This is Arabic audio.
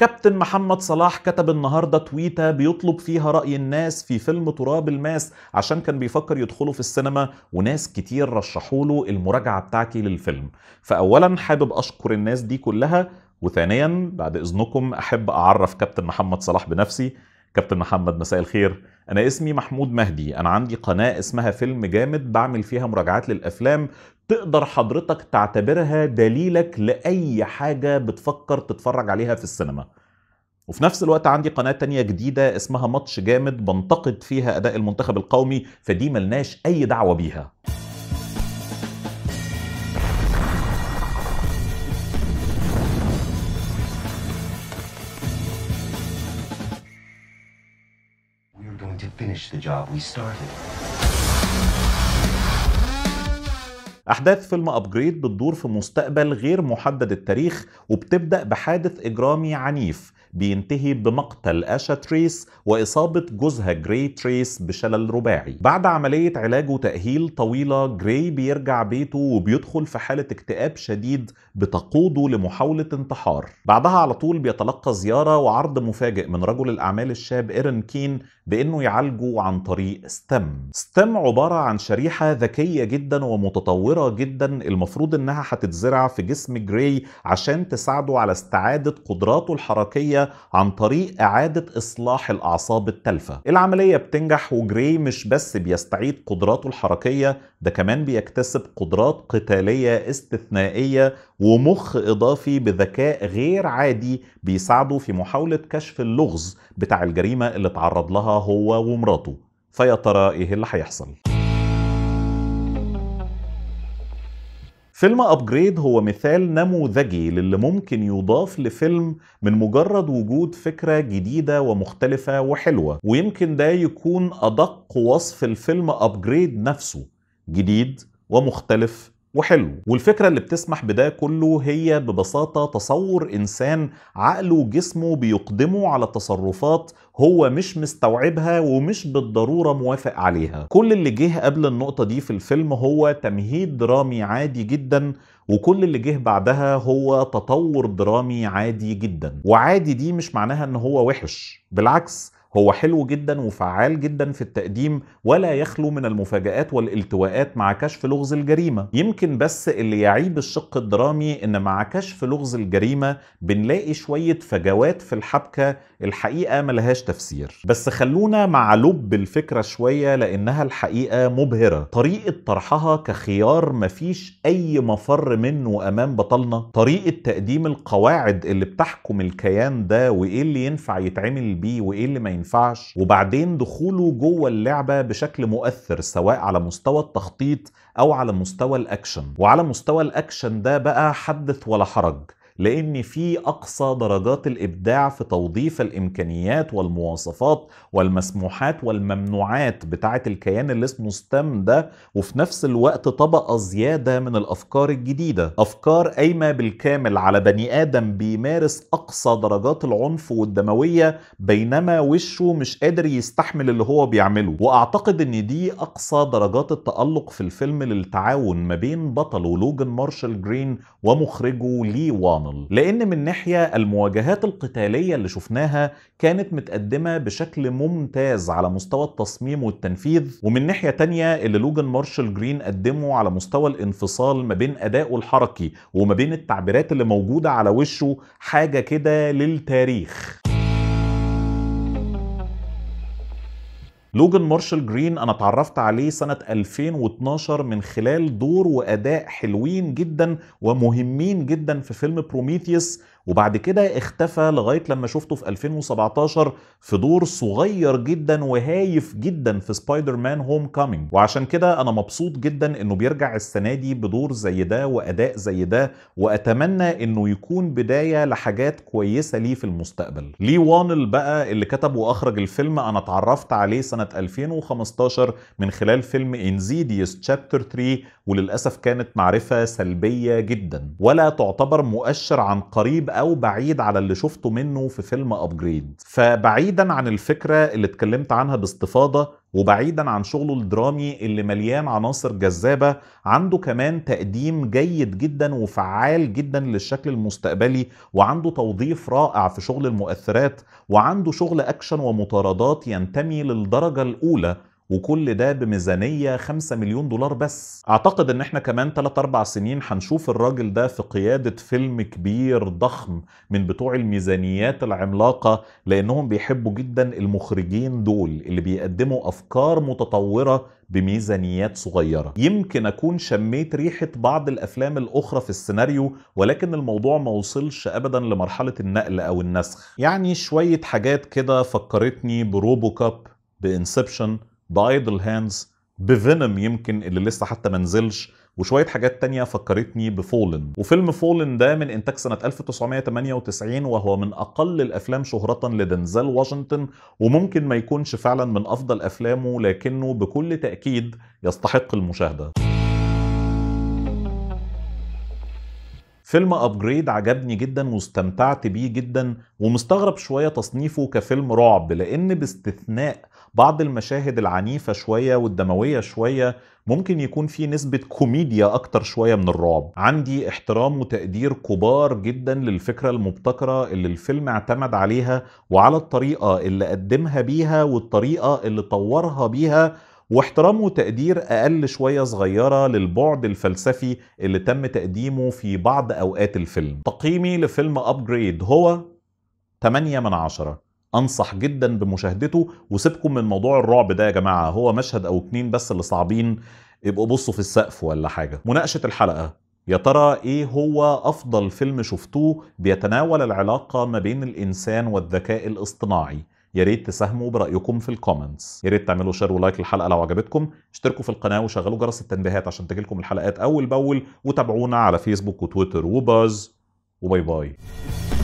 كابتن محمد صلاح كتب النهاردة تويتة بيطلب فيها رأي الناس في فيلم تراب الماس عشان كان بيفكر يدخله في السينما وناس كتير رشحوا له المراجعة بتاعتي للفيلم فأولا حابب أشكر الناس دي كلها وثانيا بعد إذنكم أحب أعرف كابتن محمد صلاح بنفسي كابتن محمد مساء الخير انا اسمي محمود مهدي انا عندي قناه اسمها فيلم جامد بعمل فيها مراجعات للافلام تقدر حضرتك تعتبرها دليلك لأي حاجة بتفكر تتفرج عليها في السينما وفي نفس الوقت عندي قناة تانية جديدة اسمها ماتش جامد بنتقد فيها أداء المنتخب القومي فدي ملناش أي دعوة بيها We going to finish the job we started. أحداث فيلم أبجريد بتدور في مستقبل غير محدد التاريخ وبتبدأ بحادث إجرامي عنيف بينتهي بمقتل آشا تريس وإصابة جوزها جراي تريس بشلل رباعي بعد عملية علاج وتأهيل طويلة جراي بيرجع بيته وبيدخل في حالة اكتئاب شديد بتقوده لمحاولة انتحار بعدها على طول بيتلقى زيارة وعرض مفاجئ من رجل الأعمال الشاب إيرن كين بأنه يعالجه عن طريق ستم ستم عبارة عن شريحة ذكية جدا ومتطورة جدا المفروض انها هتتزرع في جسم جراي عشان تساعده على استعادة قدراته الحركية عن طريق إعادة إصلاح الأعصاب التالفة العملية بتنجح وجراي مش بس بيستعيد قدراته الحركية ده كمان بيكتسب قدرات قتالية استثنائية ومخ إضافي بذكاء غير عادي بيساعده في محاولة كشف اللغز بتاع الجريمة اللي تعرض لها هو ومراته فيا ترى إيه اللي هيحصل؟ فيلم أبجريد هو مثال نموذجي للي ممكن يضاف لفيلم من مجرد وجود فكرة جديدة ومختلفة وحلوة ويمكن ده يكون أدق وصف الفيلم أبجريد نفسه جديد ومختلف وحلو والفكرة اللي بتسمح بده كله هي ببساطة تصور إنسان عقله وجسمه بيقدمه على تصرفات هو مش مستوعبها ومش بالضرورة موافق عليها كل اللي جه قبل النقطة دي في الفيلم هو تمهيد درامي عادي جدا وكل اللي جه بعدها هو تطور درامي عادي جدا وعادي دي مش معناها ان هو وحش بالعكس هو حلو جدا وفعال جدا في التقديم ولا يخلو من المفاجآت والالتواءات مع كشف لغز الجريمة يمكن بس اللي يعيب الشق الدرامي ان مع كشف لغز الجريمة بنلاقي شوية فجوات في الحبكة الحقيقة ملهاش تفسير بس خلونا مع لب الفكرة شوية لانها الحقيقة مبهرة طريقة طرحها كخيار مفيش اي مفر منه امام بطلنا طريقة تقديم القواعد اللي بتحكم الكيان ده وايه اللي ينفع يتعمل بيه وايه اللي ما ينفعش وبعدين دخوله جوه اللعبه بشكل مؤثر سواء على مستوى التخطيط او على مستوى الاكشن وعلى مستوى الاكشن ده بقى حدث ولا حرج لأن في أقصى درجات الإبداع في توظيف الإمكانيات والمواصفات والمسموحات والممنوعات بتاعة الكيان اللي اسمه ستام ده وفي نفس الوقت طبقة زيادة من الأفكار الجديدة أفكار قايمة بالكامل على بني آدم بيمارس أقصى درجات العنف والدموية بينما وشه مش قادر يستحمل اللي هو بيعمله وأعتقد أن دي أقصى درجات التألق في الفيلم للتعاون ما بين بطله لوجن مارشال جرين ومخرجه لي وامس ماكدونالد لان من ناحيه المواجهات القتاليه اللي شفناها كانت متقدمه بشكل ممتاز على مستوى التصميم والتنفيذ ومن ناحيه تانية اللي لوجان مارشال جرين قدمه على مستوى الانفصال ما بين ادائه الحركي وما بين التعبيرات اللي موجوده على وشه حاجه كده للتاريخ لوجن مارشال جرين انا اتعرفت عليه سنه 2012 من خلال دور واداء حلوين جدا ومهمين جدا في فيلم بروميثيوس وبعد كده اختفى لغايه لما شفته في 2017 في دور صغير جدا وهايف جدا في سبايدر مان هوم كامينج وعشان كده انا مبسوط جدا انه بيرجع السنه دي بدور زي ده واداء زي ده واتمنى انه يكون بدايه لحاجات كويسه ليه في المستقبل لي وانل بقى اللي كتب واخرج الفيلم انا اتعرفت عليه سنه 2015 من خلال فيلم انزيديوس تشابتر 3 وللاسف كانت معرفه سلبيه جدا ولا تعتبر مؤشر عن قريب او بعيد على اللي شفته منه في فيلم ابجريد فبعيدا عن الفكره اللي اتكلمت عنها باستفاضه وبعيدا عن شغله الدرامي اللي مليان عناصر جذابه عنده كمان تقديم جيد جدا وفعال جدا للشكل المستقبلي وعنده توظيف رائع في شغل المؤثرات وعنده شغل اكشن ومطاردات ينتمي للدرجه الاولى وكل ده بميزانية 5 مليون دولار بس اعتقد ان احنا كمان 3-4 سنين هنشوف الراجل ده في قيادة فيلم كبير ضخم من بتوع الميزانيات العملاقة لانهم بيحبوا جدا المخرجين دول اللي بيقدموا افكار متطورة بميزانيات صغيرة يمكن أكون شميت ريحة بعض الأفلام الأخرى في السيناريو ولكن الموضوع ما وصلش أبدا لمرحلة النقل أو النسخ يعني شوية حاجات كده فكرتني بروبو كاب بإنسبشن بايدل هاندز بفينم يمكن اللي لسه حتى ما نزلش وشوية حاجات تانية فكرتني بفولن وفيلم فولن ده من إنتاج سنة 1998 وهو من أقل الأفلام شهرة لدنزل واشنطن وممكن ما يكونش فعلا من أفضل أفلامه لكنه بكل تأكيد يستحق المشاهدة فيلم ابجريد عجبني جدا واستمتعت بيه جدا ومستغرب شويه تصنيفه كفيلم رعب لان باستثناء بعض المشاهد العنيفه شويه والدمويه شويه ممكن يكون في نسبة كوميديا أكتر شوية من الرعب عندي احترام وتقدير كبار جدا للفكرة المبتكرة اللي الفيلم اعتمد عليها وعلى الطريقة اللي قدمها بيها والطريقة اللي طورها بيها واحترام وتقدير أقل شوية صغيرة للبعد الفلسفي اللي تم تقديمه في بعض أوقات الفيلم تقييمي لفيلم أبجريد هو 8 من 10 انصح جدا بمشاهدته وسيبكم من موضوع الرعب ده يا جماعه هو مشهد او اتنين بس اللي صعبين يبقوا بصوا في السقف ولا حاجه مناقشه الحلقه يا ترى ايه هو افضل فيلم شفتوه بيتناول العلاقه ما بين الانسان والذكاء الاصطناعي ياريت تساهموا برايكم في الكومنتس ياريت تعملوا شير ولايك للحلقه لو عجبتكم اشتركوا في القناه وشغلوا جرس التنبيهات عشان تجيلكم الحلقات اول باول وتابعونا على فيسبوك وتويتر وباز وباي باي